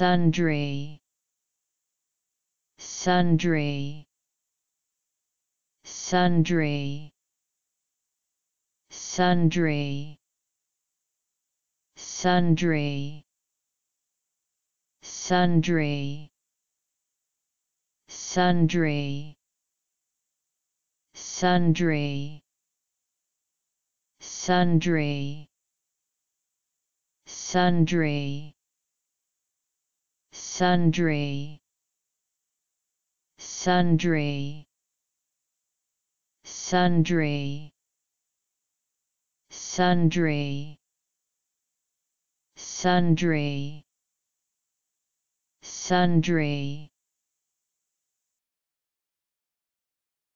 sundry sundry sundry sundry sundry sundry sundry sundry sundry sundry sundry sundry sundry sundry sundry sundry